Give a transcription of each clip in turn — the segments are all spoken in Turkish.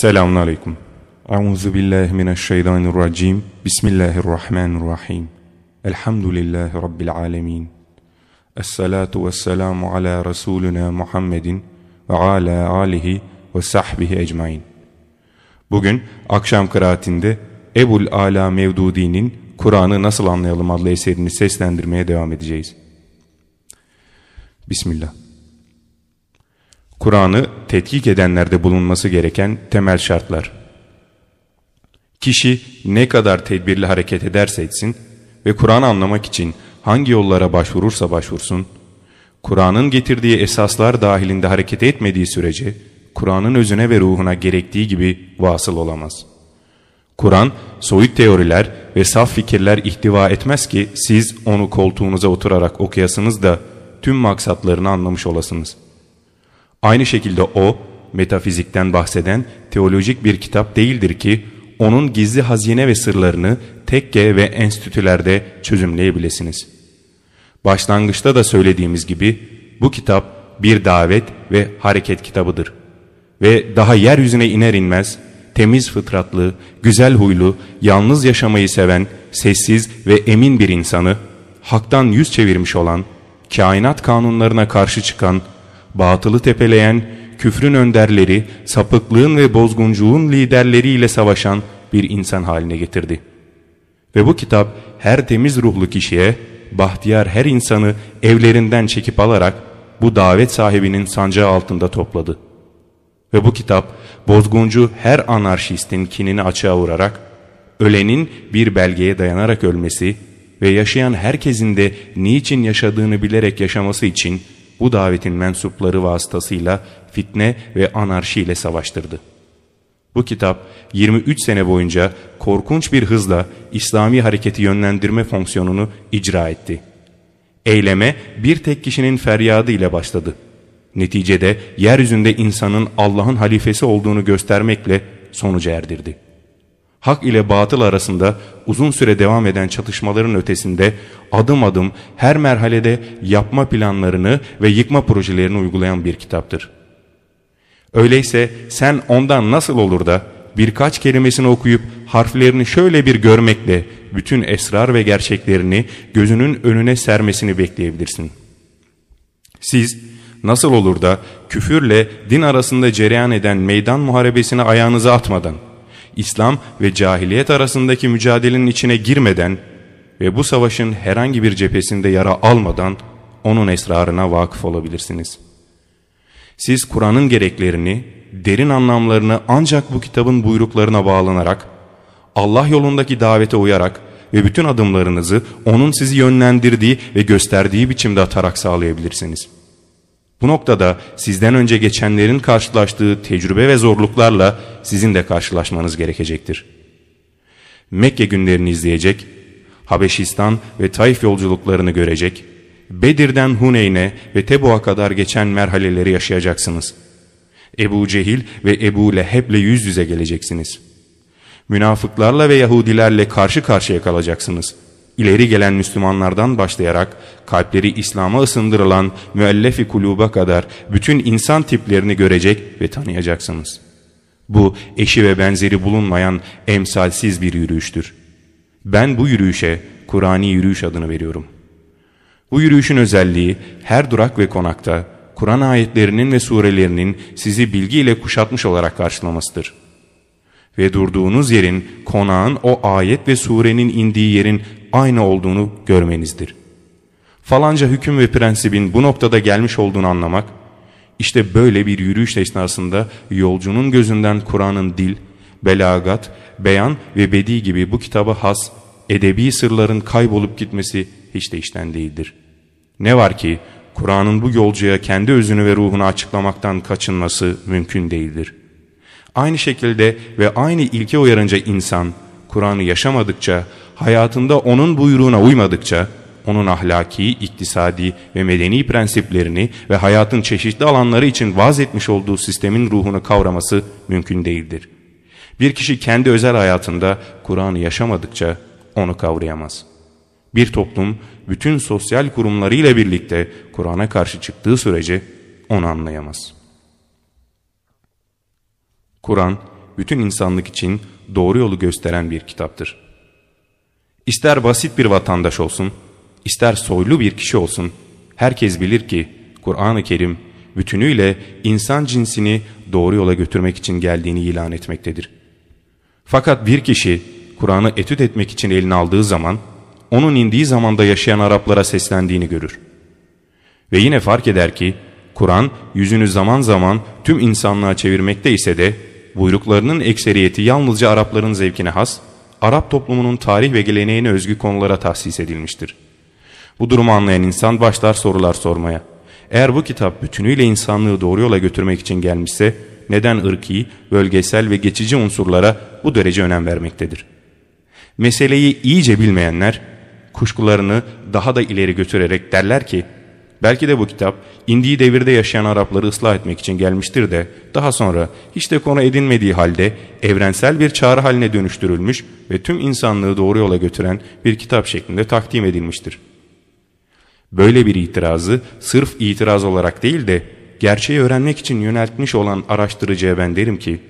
Selamun Aleyküm. Euzu billahi mineşşeytanirracim. Bismillahirrahmanirrahim. Elhamdülillahi Rabbil alemin. Esselatu vesselamu ala Resulüne Muhammedin ve ala alihi ve sahbihi ecmain. Bugün akşam kıraatinde Ebul Ala Mevdudi'nin Kur'an'ı Nasıl Anlayalım adlı eserini seslendirmeye devam edeceğiz. Bismillah. Kur'an'ı tetkik edenlerde bulunması gereken temel şartlar. Kişi ne kadar tedbirli hareket ederse etsin ve Kur'an anlamak için hangi yollara başvurursa başvursun, Kur'an'ın getirdiği esaslar dahilinde hareket etmediği sürece Kur'an'ın özüne ve ruhuna gerektiği gibi vasıl olamaz. Kur'an, soyut teoriler ve saf fikirler ihtiva etmez ki siz onu koltuğunuza oturarak okuyasınız da tüm maksatlarını anlamış olasınız.'' Aynı şekilde o, metafizikten bahseden teolojik bir kitap değildir ki, onun gizli hazine ve sırlarını tekke ve enstitülerde çözümleyebilesiniz. Başlangıçta da söylediğimiz gibi, bu kitap bir davet ve hareket kitabıdır. Ve daha yeryüzüne iner inmez, temiz fıtratlı, güzel huylu, yalnız yaşamayı seven, sessiz ve emin bir insanı, haktan yüz çevirmiş olan, kainat kanunlarına karşı çıkan, batılı tepeleyen, küfrün önderleri, sapıklığın ve bozguncuğun liderleriyle savaşan bir insan haline getirdi. Ve bu kitap her temiz ruhlu kişiye, bahtiyar her insanı evlerinden çekip alarak bu davet sahibinin sancağı altında topladı. Ve bu kitap bozguncu her anarşistin kinini açığa vurarak, ölenin bir belgeye dayanarak ölmesi ve yaşayan herkesin de niçin yaşadığını bilerek yaşaması için bu davetin mensupları vasıtasıyla fitne ve anarşi ile savaştırdı. Bu kitap 23 sene boyunca korkunç bir hızla İslami hareketi yönlendirme fonksiyonunu icra etti. Eyleme bir tek kişinin feryadı ile başladı. Neticede yeryüzünde insanın Allah'ın halifesi olduğunu göstermekle sonuca erdirdi hak ile batıl arasında uzun süre devam eden çatışmaların ötesinde adım adım her merhalede yapma planlarını ve yıkma projelerini uygulayan bir kitaptır. Öyleyse sen ondan nasıl olur da birkaç kelimesini okuyup harflerini şöyle bir görmekle bütün esrar ve gerçeklerini gözünün önüne sermesini bekleyebilirsin. Siz nasıl olur da küfürle din arasında cereyan eden meydan muharebesini ayağınıza atmadan İslam ve cahiliyet arasındaki mücadelenin içine girmeden ve bu savaşın herhangi bir cephesinde yara almadan onun esrarına vakıf olabilirsiniz. Siz Kur'an'ın gereklerini, derin anlamlarını ancak bu kitabın buyruklarına bağlanarak, Allah yolundaki davete uyarak ve bütün adımlarınızı onun sizi yönlendirdiği ve gösterdiği biçimde atarak sağlayabilirsiniz.'' Bu noktada sizden önce geçenlerin karşılaştığı tecrübe ve zorluklarla sizin de karşılaşmanız gerekecektir. Mekke günlerini izleyecek, Habeşistan ve Taif yolculuklarını görecek, Bedir'den Huneyn'e ve Tebu'a kadar geçen merhaleleri yaşayacaksınız. Ebu Cehil ve Ebu Leheb'le yüz yüze geleceksiniz. Münafıklarla ve Yahudilerle karşı karşıya kalacaksınız.'' İleri gelen Müslümanlardan başlayarak kalpleri İslam'a ısındırılan müellefi kuluba kadar bütün insan tiplerini görecek ve tanıyacaksınız. Bu eşi ve benzeri bulunmayan emsalsiz bir yürüyüştür. Ben bu yürüyüşe Kur'ani yürüyüş adını veriyorum. Bu yürüyüşün özelliği her durak ve konakta Kur'an ayetlerinin ve surelerinin sizi bilgiyle kuşatmış olarak karşılamasıdır.'' ve durduğunuz yerin, konağın o ayet ve surenin indiği yerin aynı olduğunu görmenizdir. Falanca hüküm ve prensibin bu noktada gelmiş olduğunu anlamak, işte böyle bir yürüyüş esnasında yolcunun gözünden Kur'an'ın dil, belagat, beyan ve bedi gibi bu kitaba has edebi sırların kaybolup gitmesi hiç de işten değildir. Ne var ki Kur'an'ın bu yolcuya kendi özünü ve ruhunu açıklamaktan kaçınması mümkün değildir. Aynı şekilde ve aynı ilke uyarınca insan, Kur'an'ı yaşamadıkça hayatında onun buyruğuna uymadıkça, onun ahlaki, iktisadi ve medeni prensiplerini ve hayatın çeşitli alanları için vaz etmiş olduğu sistemin ruhunu kavraması mümkün değildir. Bir kişi kendi özel hayatında Kur'an'ı yaşamadıkça onu kavrayamaz. Bir toplum bütün sosyal kurumlarıyla birlikte Kur'an'a karşı çıktığı sürece onu anlayamaz. Kur'an, bütün insanlık için doğru yolu gösteren bir kitaptır. İster basit bir vatandaş olsun, ister soylu bir kişi olsun, herkes bilir ki Kur'an-ı Kerim bütünüyle insan cinsini doğru yola götürmek için geldiğini ilan etmektedir. Fakat bir kişi Kur'an'ı etüt etmek için eline aldığı zaman, onun indiği zamanda yaşayan Araplara seslendiğini görür. Ve yine fark eder ki, Kur'an yüzünü zaman zaman tüm insanlığa çevirmekte ise de, buyruklarının ekseriyeti yalnızca Arapların zevkine has, Arap toplumunun tarih ve geleneğine özgü konulara tahsis edilmiştir. Bu durumu anlayan insan başlar sorular sormaya. Eğer bu kitap bütünüyle insanlığı doğru yola götürmek için gelmişse, neden ırki, bölgesel ve geçici unsurlara bu derece önem vermektedir? Meseleyi iyice bilmeyenler, kuşkularını daha da ileri götürerek derler ki, Belki de bu kitap indiği devirde yaşayan Arapları ıslah etmek için gelmiştir de daha sonra hiç de konu edinmediği halde evrensel bir çağrı haline dönüştürülmüş ve tüm insanlığı doğru yola götüren bir kitap şeklinde takdim edilmiştir. Böyle bir itirazı sırf itiraz olarak değil de gerçeği öğrenmek için yöneltmiş olan araştırıcıya ben derim ki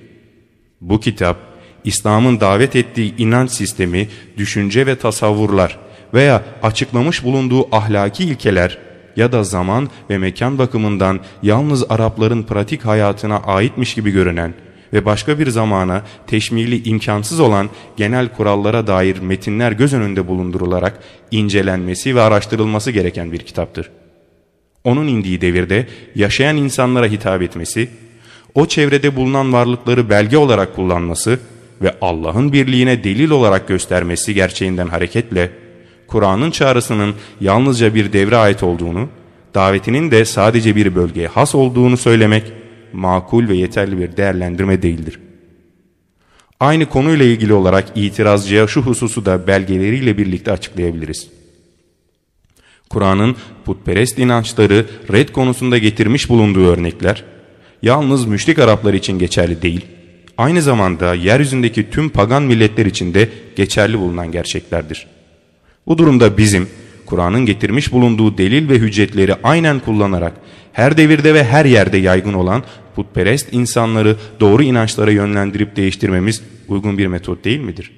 bu kitap İslam'ın davet ettiği inanç sistemi, düşünce ve tasavvurlar veya açıklamış bulunduğu ahlaki ilkeler ya da zaman ve mekan bakımından yalnız Arapların pratik hayatına aitmiş gibi görünen ve başka bir zamana teşmili imkansız olan genel kurallara dair metinler göz önünde bulundurularak incelenmesi ve araştırılması gereken bir kitaptır. Onun indiği devirde yaşayan insanlara hitap etmesi, o çevrede bulunan varlıkları belge olarak kullanması ve Allah'ın birliğine delil olarak göstermesi gerçeğinden hareketle Kur'an'ın çağrısının yalnızca bir devre ait olduğunu, davetinin de sadece bir bölgeye has olduğunu söylemek makul ve yeterli bir değerlendirme değildir. Aynı konuyla ilgili olarak itirazcıya şu hususu da belgeleriyle birlikte açıklayabiliriz. Kur'an'ın putperest inançları red konusunda getirmiş bulunduğu örnekler, yalnız müşrik Araplar için geçerli değil, aynı zamanda yeryüzündeki tüm pagan milletler için de geçerli bulunan gerçeklerdir.'' Bu durumda bizim Kur'an'ın getirmiş bulunduğu delil ve hüccetleri aynen kullanarak her devirde ve her yerde yaygın olan putperest insanları doğru inançlara yönlendirip değiştirmemiz uygun bir metot değil midir?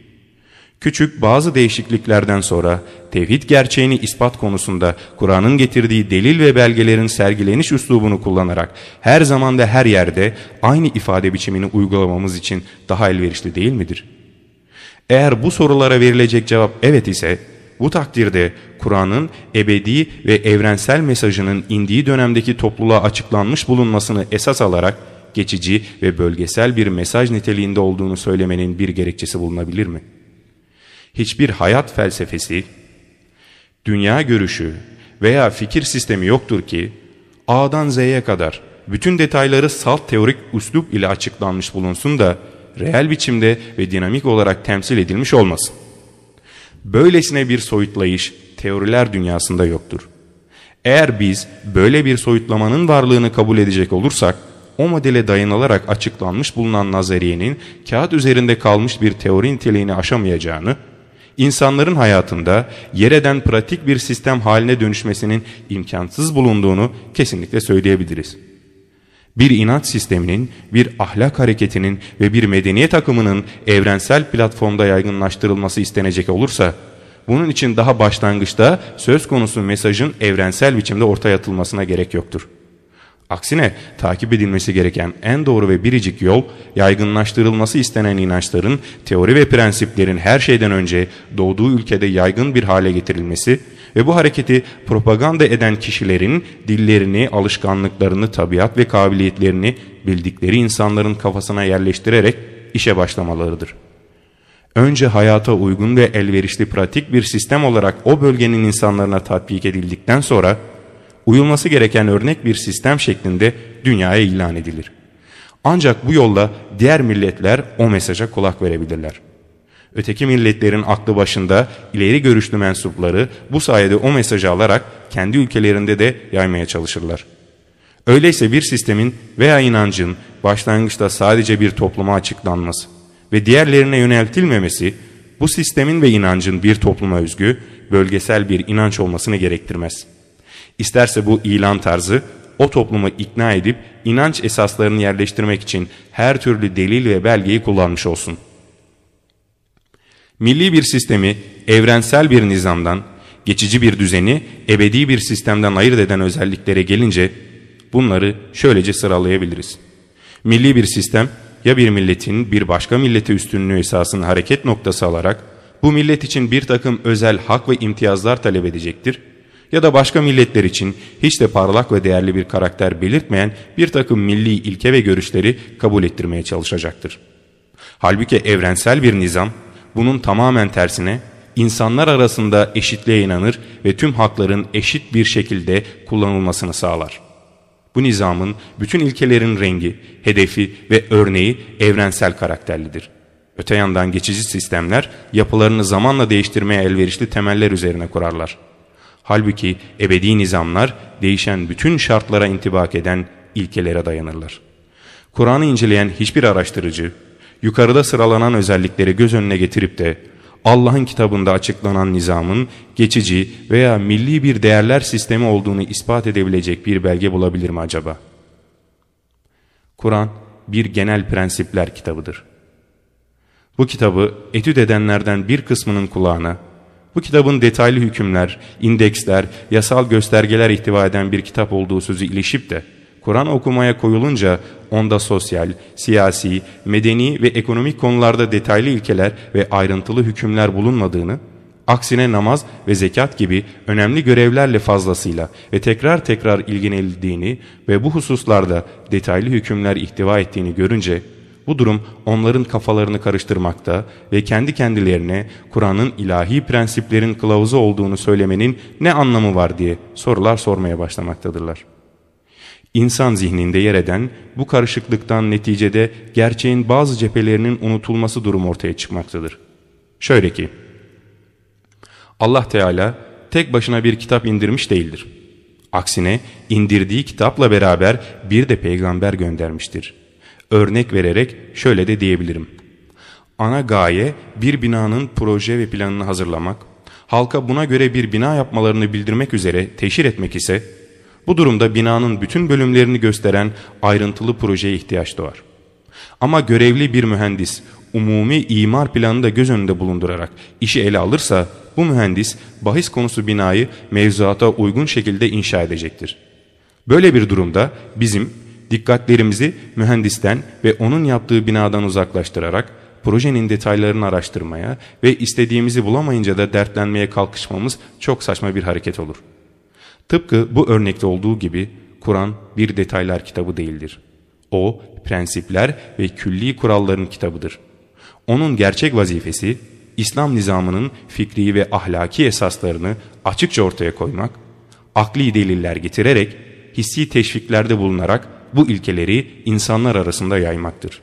Küçük bazı değişikliklerden sonra tevhid gerçeğini ispat konusunda Kur'an'ın getirdiği delil ve belgelerin sergileniş üslubunu kullanarak her zamanda her yerde aynı ifade biçimini uygulamamız için daha elverişli değil midir? Eğer bu sorulara verilecek cevap evet ise bu takdirde Kur'an'ın ebedi ve evrensel mesajının indiği dönemdeki topluluğa açıklanmış bulunmasını esas alarak geçici ve bölgesel bir mesaj niteliğinde olduğunu söylemenin bir gerekçesi bulunabilir mi? Hiçbir hayat felsefesi, dünya görüşü veya fikir sistemi yoktur ki A'dan Z'ye kadar bütün detayları salt teorik üslup ile açıklanmış bulunsun da reel biçimde ve dinamik olarak temsil edilmiş olmasın. Böylesine bir soyutlayış teoriler dünyasında yoktur. Eğer biz böyle bir soyutlamanın varlığını kabul edecek olursak, o modele dayanılarak açıklanmış bulunan nazariyenin kağıt üzerinde kalmış bir teori niteliğini aşamayacağını, insanların hayatında yereden pratik bir sistem haline dönüşmesinin imkansız bulunduğunu kesinlikle söyleyebiliriz bir inat sisteminin, bir ahlak hareketinin ve bir medeniyet akımının evrensel platformda yaygınlaştırılması istenecek olursa, bunun için daha başlangıçta söz konusu mesajın evrensel biçimde ortaya atılmasına gerek yoktur. Aksine takip edilmesi gereken en doğru ve biricik yol, yaygınlaştırılması istenen inançların, teori ve prensiplerin her şeyden önce doğduğu ülkede yaygın bir hale getirilmesi ve bu hareketi propaganda eden kişilerin dillerini, alışkanlıklarını, tabiat ve kabiliyetlerini bildikleri insanların kafasına yerleştirerek işe başlamalarıdır. Önce hayata uygun ve elverişli pratik bir sistem olarak o bölgenin insanlarına tatbik edildikten sonra uyulması gereken örnek bir sistem şeklinde dünyaya ilan edilir. Ancak bu yolla diğer milletler o mesaja kulak verebilirler. Öteki milletlerin aklı başında ileri görüşlü mensupları bu sayede o mesajı alarak kendi ülkelerinde de yaymaya çalışırlar. Öyleyse bir sistemin veya inancın başlangıçta sadece bir topluma açıklanması ve diğerlerine yöneltilmemesi bu sistemin ve inancın bir topluma özgü bölgesel bir inanç olmasını gerektirmez. İsterse bu ilan tarzı o toplumu ikna edip inanç esaslarını yerleştirmek için her türlü delil ve belgeyi kullanmış olsun.'' Milli bir sistemi evrensel bir nizamdan, geçici bir düzeni ebedi bir sistemden ayırt eden özelliklere gelince bunları şöylece sıralayabiliriz. Milli bir sistem ya bir milletin bir başka millete üstünlüğü esasını hareket noktası alarak bu millet için bir takım özel hak ve imtiyazlar talep edecektir ya da başka milletler için hiç de parlak ve değerli bir karakter belirtmeyen bir takım milli ilke ve görüşleri kabul ettirmeye çalışacaktır. Halbuki evrensel bir nizam bunun tamamen tersine insanlar arasında eşitliğe inanır ve tüm hakların eşit bir şekilde kullanılmasını sağlar. Bu nizamın bütün ilkelerin rengi, hedefi ve örneği evrensel karakterlidir. Öte yandan geçici sistemler yapılarını zamanla değiştirmeye elverişli temeller üzerine kurarlar. Halbuki ebedi nizamlar değişen bütün şartlara intibak eden ilkelere dayanırlar. Kur'an'ı inceleyen hiçbir araştırıcı, yukarıda sıralanan özellikleri göz önüne getirip de Allah'ın kitabında açıklanan nizamın geçici veya milli bir değerler sistemi olduğunu ispat edebilecek bir belge bulabilir mi acaba? Kur'an bir genel prensipler kitabıdır. Bu kitabı etüt edenlerden bir kısmının kulağına, bu kitabın detaylı hükümler, indeksler, yasal göstergeler ihtiva eden bir kitap olduğu sözü ilişip de, Kur'an okumaya koyulunca onda sosyal, siyasi, medeni ve ekonomik konularda detaylı ilkeler ve ayrıntılı hükümler bulunmadığını, aksine namaz ve zekat gibi önemli görevlerle fazlasıyla ve tekrar tekrar ilgilenildiğini ve bu hususlarda detaylı hükümler ihtiva ettiğini görünce, bu durum onların kafalarını karıştırmakta ve kendi kendilerine Kur'an'ın ilahi prensiplerin kılavuzu olduğunu söylemenin ne anlamı var diye sorular sormaya başlamaktadırlar.'' İnsan zihninde yer eden bu karışıklıktan neticede gerçeğin bazı cephelerinin unutulması durumu ortaya çıkmaktadır. Şöyle ki, Allah Teala tek başına bir kitap indirmiş değildir. Aksine indirdiği kitapla beraber bir de peygamber göndermiştir. Örnek vererek şöyle de diyebilirim. Ana gaye bir binanın proje ve planını hazırlamak, halka buna göre bir bina yapmalarını bildirmek üzere teşhir etmek ise bu durumda binanın bütün bölümlerini gösteren ayrıntılı projeye ihtiyaç doğar. Ama görevli bir mühendis umumi imar planını da göz önünde bulundurarak işi ele alırsa bu mühendis bahis konusu binayı mevzuata uygun şekilde inşa edecektir. Böyle bir durumda bizim dikkatlerimizi mühendisten ve onun yaptığı binadan uzaklaştırarak projenin detaylarını araştırmaya ve istediğimizi bulamayınca da dertlenmeye kalkışmamız çok saçma bir hareket olur. Tıpkı bu örnekte olduğu gibi Kur'an bir detaylar kitabı değildir. O prensipler ve külli kuralların kitabıdır. Onun gerçek vazifesi İslam nizamının fikri ve ahlaki esaslarını açıkça ortaya koymak, akli deliller getirerek, hissi teşviklerde bulunarak bu ilkeleri insanlar arasında yaymaktır.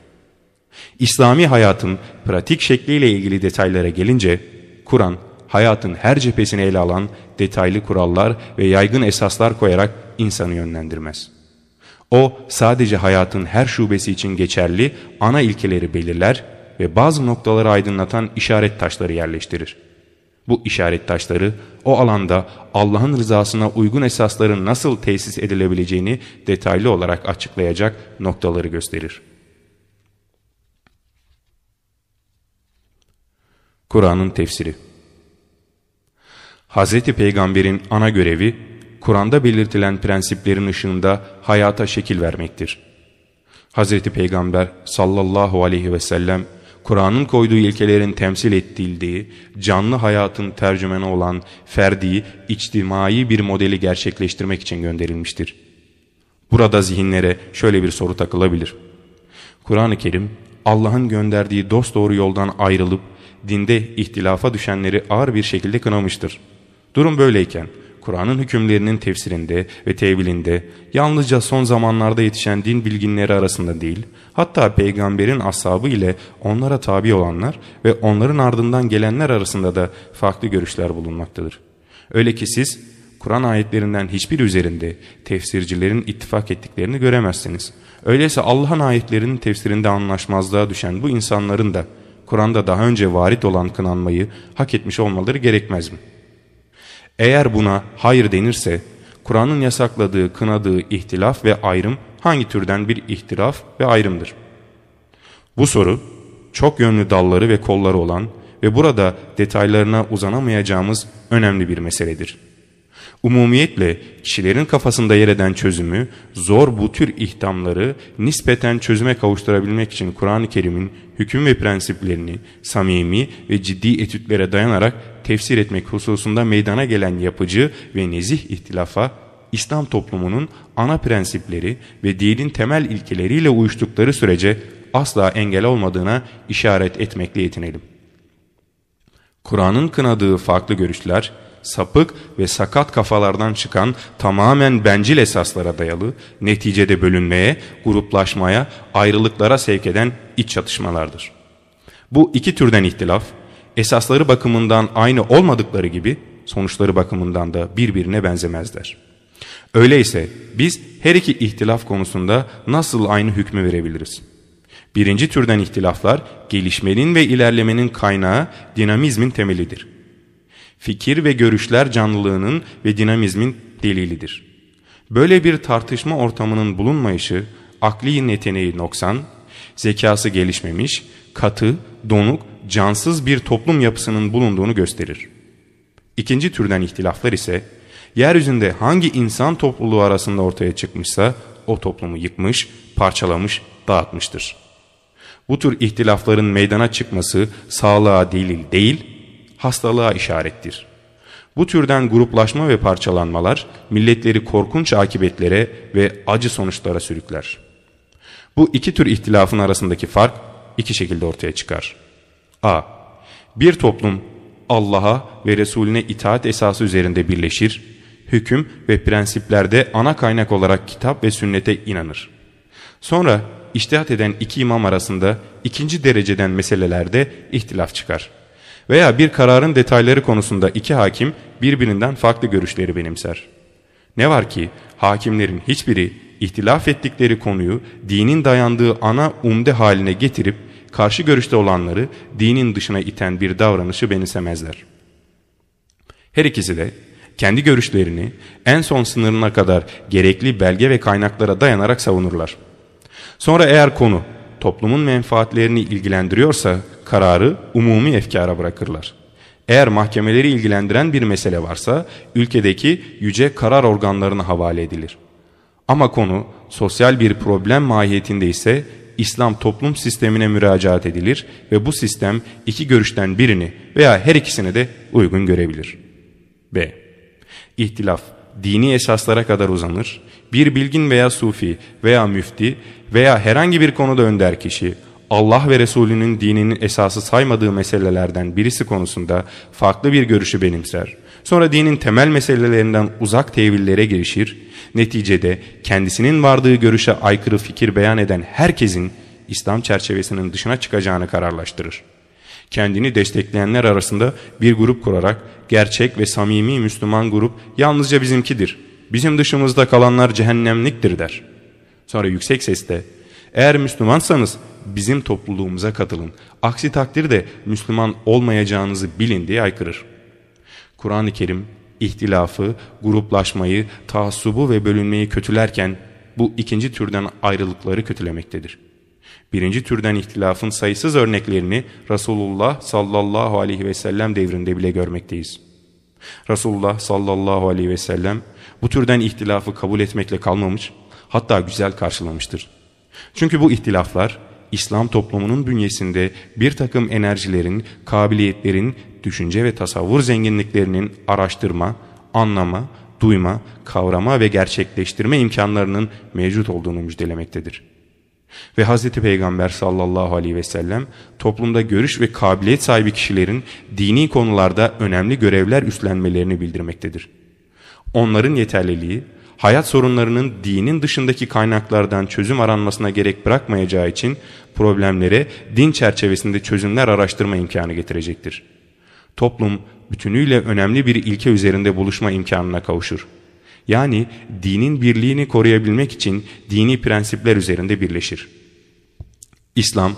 İslami hayatın pratik şekliyle ilgili detaylara gelince, Kur'an hayatın her cephesini ele alan detaylı kurallar ve yaygın esaslar koyarak insanı yönlendirmez. O sadece hayatın her şubesi için geçerli ana ilkeleri belirler ve bazı noktaları aydınlatan işaret taşları yerleştirir. Bu işaret taşları o alanda Allah'ın rızasına uygun esasların nasıl tesis edilebileceğini detaylı olarak açıklayacak noktaları gösterir. Kur'an'ın tefsiri Hz. Peygamber'in ana görevi, Kur'an'da belirtilen prensiplerin ışığında hayata şekil vermektir. Hz. Peygamber sallallahu aleyhi ve sellem, Kur'an'ın koyduğu ilkelerin temsil ettiği, canlı hayatın tercümanı olan ferdi, içtimai bir modeli gerçekleştirmek için gönderilmiştir. Burada zihinlere şöyle bir soru takılabilir. Kur'an-ı Kerim, Allah'ın gönderdiği dosdoğru yoldan ayrılıp, dinde ihtilafa düşenleri ağır bir şekilde kınamıştır. Durum böyleyken Kur'an'ın hükümlerinin tefsirinde ve tevilinde yalnızca son zamanlarda yetişen din bilginleri arasında değil, hatta peygamberin ashabı ile onlara tabi olanlar ve onların ardından gelenler arasında da farklı görüşler bulunmaktadır. Öyle ki siz Kur'an ayetlerinden hiçbir üzerinde tefsircilerin ittifak ettiklerini göremezsiniz. Öyleyse Allah'ın ayetlerinin tefsirinde anlaşmazlığa düşen bu insanların da Kur'an'da daha önce varit olan kınanmayı hak etmiş olmaları gerekmez mi?'' Eğer buna hayır denirse, Kur'an'ın yasakladığı, kınadığı ihtilaf ve ayrım hangi türden bir ihtilaf ve ayrımdır? Bu soru, çok yönlü dalları ve kolları olan ve burada detaylarına uzanamayacağımız önemli bir meseledir. Umumiyetle kişilerin kafasında yer eden çözümü, zor bu tür ihtamları nispeten çözüme kavuşturabilmek için Kur'an-ı Kerim'in hüküm ve prensiplerini samimi ve ciddi etütlere dayanarak tefsir etmek hususunda meydana gelen yapıcı ve nezih ihtilafa, İslam toplumunun ana prensipleri ve dinin temel ilkeleriyle uyuştukları sürece asla engel olmadığına işaret etmekle yetinelim. Kur'an'ın kınadığı farklı görüşler, sapık ve sakat kafalardan çıkan tamamen bencil esaslara dayalı, neticede bölünmeye, gruplaşmaya, ayrılıklara sevk eden iç çatışmalardır. Bu iki türden ihtilaf, esasları bakımından aynı olmadıkları gibi sonuçları bakımından da birbirine benzemezler. Öyleyse biz her iki ihtilaf konusunda nasıl aynı hükmü verebiliriz? Birinci türden ihtilaflar gelişmenin ve ilerlemenin kaynağı dinamizmin temelidir. Fikir ve görüşler canlılığının ve dinamizmin delilidir. Böyle bir tartışma ortamının bulunmayışı akli yeteneği noksan, zekası gelişmemiş, katı, donuk cansız bir toplum yapısının bulunduğunu gösterir. İkinci türden ihtilaflar ise, yeryüzünde hangi insan topluluğu arasında ortaya çıkmışsa o toplumu yıkmış, parçalamış, dağıtmıştır. Bu tür ihtilafların meydana çıkması sağlığa delil değil, hastalığa işarettir. Bu türden gruplaşma ve parçalanmalar milletleri korkunç akibetlere ve acı sonuçlara sürükler. Bu iki tür ihtilafın arasındaki fark iki şekilde ortaya çıkar. H. Bir toplum Allah'a ve Resulüne itaat esası üzerinde birleşir, hüküm ve prensiplerde ana kaynak olarak kitap ve sünnete inanır. Sonra iştihat eden iki imam arasında ikinci dereceden meselelerde ihtilaf çıkar. Veya bir kararın detayları konusunda iki hakim birbirinden farklı görüşleri benimser. Ne var ki hakimlerin hiçbiri ihtilaf ettikleri konuyu dinin dayandığı ana umde haline getirip karşı görüşte olanları dinin dışına iten bir davranışı benimsemezler. Her ikisi de kendi görüşlerini en son sınırına kadar gerekli belge ve kaynaklara dayanarak savunurlar. Sonra eğer konu toplumun menfaatlerini ilgilendiriyorsa kararı umumi efkara bırakırlar. Eğer mahkemeleri ilgilendiren bir mesele varsa ülkedeki yüce karar organlarına havale edilir. Ama konu sosyal bir problem mahiyetinde ise İslam toplum sistemine müracaat edilir ve bu sistem iki görüşten birini veya her ikisini de uygun görebilir. B. İhtilaf dini esaslara kadar uzanır. Bir bilgin veya sufi veya müfti veya herhangi bir konuda önder kişi Allah ve Resulünün dininin esası saymadığı meselelerden birisi konusunda farklı bir görüşü benimser Sonra dinin temel meselelerinden uzak tevillere girişir. Neticede kendisinin vardığı görüşe aykırı fikir beyan eden herkesin İslam çerçevesinin dışına çıkacağını kararlaştırır. Kendini destekleyenler arasında bir grup kurarak gerçek ve samimi Müslüman grup yalnızca bizimkidir. Bizim dışımızda kalanlar cehennemliktir der. Sonra yüksek sesle eğer Müslümansanız bizim topluluğumuza katılın. Aksi takdirde Müslüman olmayacağınızı bilin diye aykırır.'' Kur'an-ı Kerim ihtilafı, gruplaşmayı, taassubu ve bölünmeyi kötülerken bu ikinci türden ayrılıkları kötülemektedir. Birinci türden ihtilafın sayısız örneklerini Resulullah sallallahu aleyhi ve sellem devrinde bile görmekteyiz. Resulullah sallallahu aleyhi ve sellem bu türden ihtilafı kabul etmekle kalmamış, hatta güzel karşılamıştır. Çünkü bu ihtilaflar İslam toplumunun bünyesinde bir takım enerjilerin, kabiliyetlerin, düşünce ve tasavvur zenginliklerinin araştırma, anlama, duyma, kavrama ve gerçekleştirme imkanlarının mevcut olduğunu müjdelemektedir. Ve Hz. Peygamber sallallahu aleyhi ve sellem toplumda görüş ve kabiliyet sahibi kişilerin dini konularda önemli görevler üstlenmelerini bildirmektedir. Onların yeterliliği, hayat sorunlarının dinin dışındaki kaynaklardan çözüm aranmasına gerek bırakmayacağı için problemlere din çerçevesinde çözümler araştırma imkanı getirecektir. Toplum bütünüyle önemli bir ilke üzerinde buluşma imkanına kavuşur. Yani dinin birliğini koruyabilmek için dini prensipler üzerinde birleşir. İslam,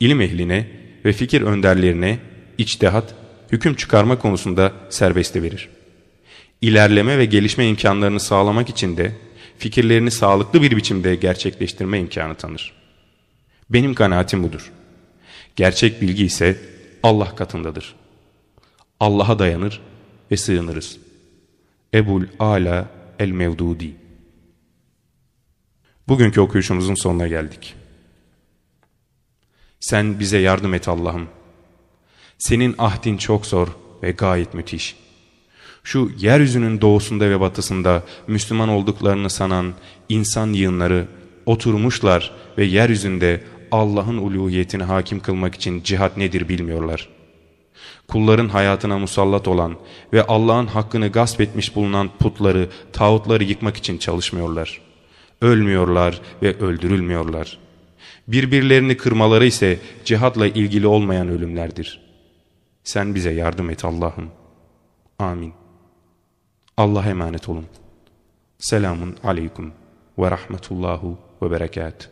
ilim ehline ve fikir önderlerine içtihat, hüküm çıkarma konusunda serbesti verir ilerleme ve gelişme imkanlarını sağlamak için de fikirlerini sağlıklı bir biçimde gerçekleştirme imkanı tanır. Benim kanaatim budur. Gerçek bilgi ise Allah katındadır. Allah'a dayanır ve sığınırız. Ebul Ala El Mevdudi Bugünkü okuyuşumuzun sonuna geldik. Sen bize yardım et Allah'ım. Senin ahdin çok zor ve gayet müthiş.'' şu yeryüzünün doğusunda ve batısında Müslüman olduklarını sanan insan yığınları oturmuşlar ve yeryüzünde Allah'ın uluhiyetini hakim kılmak için cihat nedir bilmiyorlar. Kulların hayatına musallat olan ve Allah'ın hakkını gasp etmiş bulunan putları, tağutları yıkmak için çalışmıyorlar. Ölmüyorlar ve öldürülmüyorlar. Birbirlerini kırmaları ise cihatla ilgili olmayan ölümlerdir. Sen bize yardım et Allah'ım. Amin. Allah'a emanet olun. Selamun aleyküm ve rahmetullahu ve berekat.